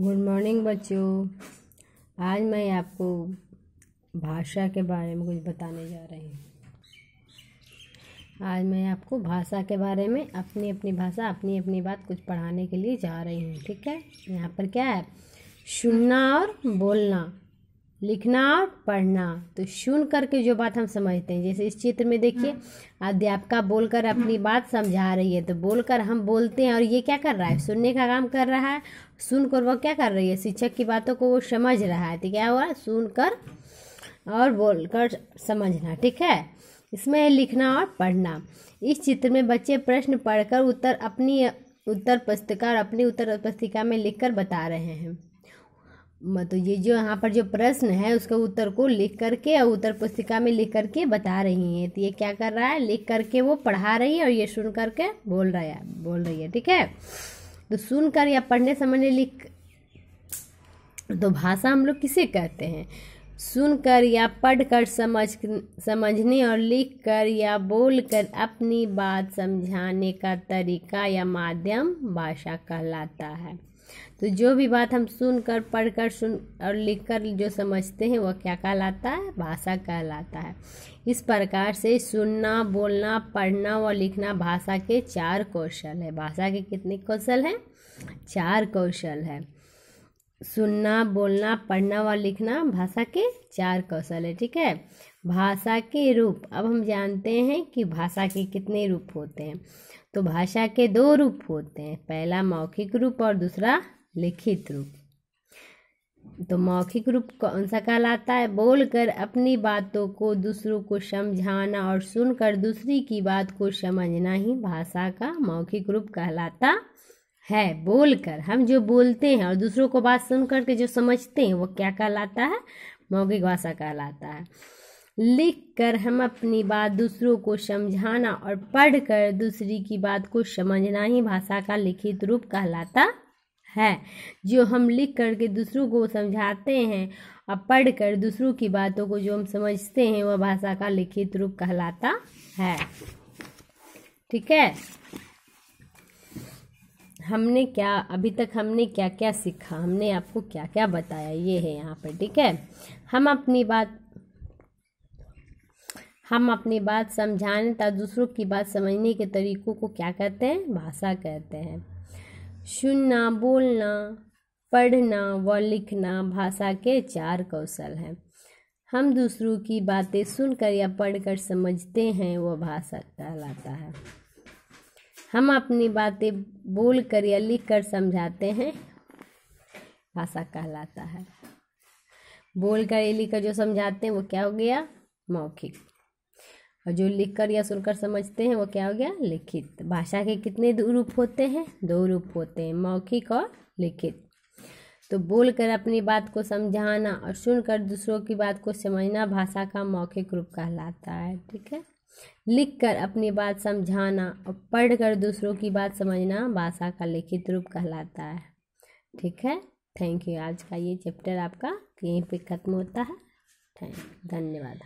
Good morning बच्चों आज मैं आपको भाषा के बारे में कुछ बताने जा रही हूँ आज मैं आपको भाषा के बारे में अपनी अपनी भाषा अपनी अपनी बात कुछ पढ़ाने के लिए जा रही हूँ ठीक है यहाँ पर क्या है सुनना और बोलना लिखना और पढ़ना तो सुन करके जो बात हम समझते हैं जैसे इस चित्र में देखिए अध्यापिका बोलकर अपनी हाँ। बात समझा रही है तो बोलकर हम बोलते हैं और ये क्या कर रहा है सुनने का काम कर रहा है सुनकर वो क्या कर रही है शिक्षक की बातों को वो समझ रहा है तो क्या हुआ सुनकर और बोलकर समझना ठीक है इसमें है लिखना और पढ़ना इस चित्र में बच्चे प्रश्न पढ़कर उत्तर अपनी उत्तर पुस्तिका और अपनी उत्तर पुस्तिका में लिखकर बता रहे हैं तो ये जो यहाँ पर जो प्रश्न है उसके उत्तर को लिख करके और उत्तर पुस्तिका में लिख करके बता रही हैं तो ये क्या कर रहा है लिख करके वो पढ़ा रही है और ये सुन करके बोल रहा है बोल रही है ठीक है तो सुनकर या पढ़ने समझने लिख तो भाषा हम लोग किसे कहते हैं सुनकर या पढ़कर समझ समझने और लिखकर या बोलकर अपनी बात समझाने का तरीका या माध्यम भाषा कहलाता है तो जो भी बात हम सुनकर पढ़कर सुन और लिखकर जो समझते हैं वह क्या कहलाता है भाषा कहलाता है इस प्रकार से सुनना बोलना पढ़ना व लिखना भाषा के चार कौशल है भाषा के कितने कौशल हैं चार कौशल है सुनना बोलना पढ़ना और लिखना भाषा के चार कौशल है ठीक है भाषा के रूप अब हम जानते हैं कि भाषा के कितने रूप होते हैं तो भाषा के दो रूप होते हैं पहला मौखिक रूप और दूसरा लिखित रूप तो मौखिक रूप कौन सा कहलाता है बोलकर अपनी बातों को दूसरों को समझाना और सुनकर दूसरी की बात को समझना ही भाषा का मौखिक रूप कहलाता है बोलकर हम जो बोलते हैं और दूसरों को बात सुन करके जो समझते हैं वो क्या कहलाता है मौखिक भाषा कहलाता है लिख कर हम अपनी बात दूसरों को समझाना और पढ़कर दूसरी की बात को समझना ही भाषा का लिखित रूप कहलाता है जो हम लिख करके दूसरों को समझाते हैं और पढ़कर दूसरों की बातों को जो हम समझते हैं वह भाषा का लिखित रूप कहलाता है ठीक है हमने क्या अभी तक हमने क्या क्या सीखा हमने आपको क्या क्या बताया ये है यहाँ पर ठीक है हम अपनी बात हम अपनी बात समझाने तथा दूसरों की बात समझने के तरीकों को क्या कहते हैं भाषा कहते हैं सुनना बोलना पढ़ना व लिखना भाषा के चार कौशल हैं हम दूसरों की बातें सुनकर या पढ़कर समझते हैं वह भाषा कहलाता है हम अपनी बातें बोल कर या लिख कर समझाते हैं भाषा कहलाता है बोल कर या लिख कर जो समझाते हैं वो क्या हो गया मौखिक और जो लिख कर या सुनकर समझते हैं वो क्या हो गया लिखित भाषा के कितने रूप होते हैं दो रूप होते हैं मौखिक और लिखित तो बोलकर अपनी बात को समझाना और सुनकर दूसरों की बात को समझना भाषा का मौखिक रूप कहलाता है ठीक है लिखकर अपनी बात समझाना और पढ़कर दूसरों की बात समझना भाषा का लिखित रूप कहलाता है ठीक है थैंक यू आज का ये चैप्टर आपका यहीं पे ख़त्म होता है थैंक धन्यवाद